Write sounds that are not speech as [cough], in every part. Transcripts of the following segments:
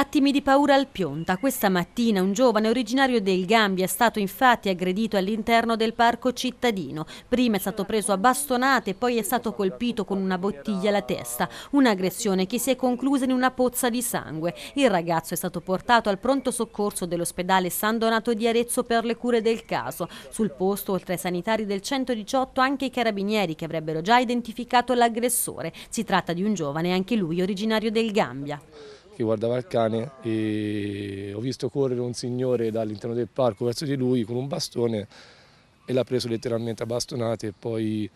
Attimi di paura al Pionta. Questa mattina un giovane originario del Gambia è stato infatti aggredito all'interno del parco cittadino. Prima è stato preso a bastonate, poi è stato colpito con una bottiglia alla testa. Un'aggressione che si è conclusa in una pozza di sangue. Il ragazzo è stato portato al pronto soccorso dell'ospedale San Donato di Arezzo per le cure del caso. Sul posto, oltre ai sanitari del 118, anche i carabinieri che avrebbero già identificato l'aggressore. Si tratta di un giovane, anche lui originario del Gambia che guardava il cane e ho visto correre un signore dall'interno del parco verso di lui con un bastone e l'ha preso letteralmente a bastonate e poi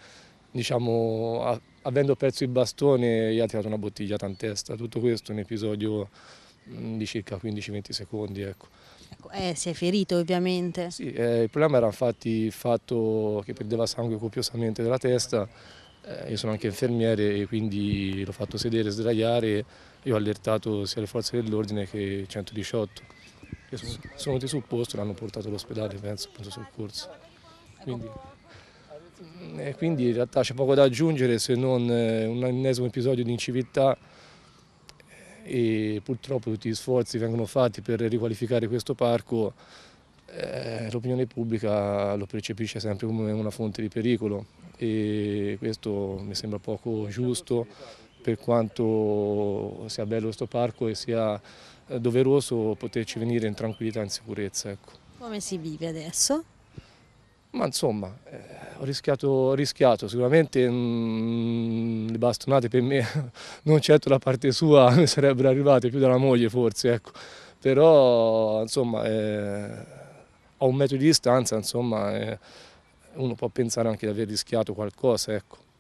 diciamo a, avendo perso il bastone gli ha tirato una bottigliata in testa, tutto questo è un episodio mm, di circa 15-20 secondi. Ecco. ecco. Eh, si è ferito ovviamente. Sì, eh, il problema era infatti il fatto che perdeva sangue copiosamente dalla testa, eh, io sono anche infermiere e quindi l'ho fatto sedere, sdraiare io ho allertato sia le forze dell'ordine che il 118. Che sono, sono venuti sul posto e l'hanno portato all'ospedale, penso, appunto soccorso. Quindi, eh, quindi, in realtà c'è poco da aggiungere se non eh, un ennesimo episodio di inciviltà eh, e purtroppo tutti gli sforzi vengono fatti per riqualificare questo parco l'opinione pubblica lo percepisce sempre come una fonte di pericolo e questo mi sembra poco giusto per quanto sia bello questo parco e sia eh, doveroso poterci venire in tranquillità e in sicurezza. Ecco. Come si vive adesso? Ma insomma, eh, ho, rischiato, ho, rischiato, sicuramente mh, mm, le bastonate per me, [laughs] non certo la parte sua, ne [laughs] sarebbero arrivate più dalla moglie forse, ecco. però insomma eh, a un metro di distanza insomma, eh, uno può pensare anche di aver rischiato qualcosa. Ecco.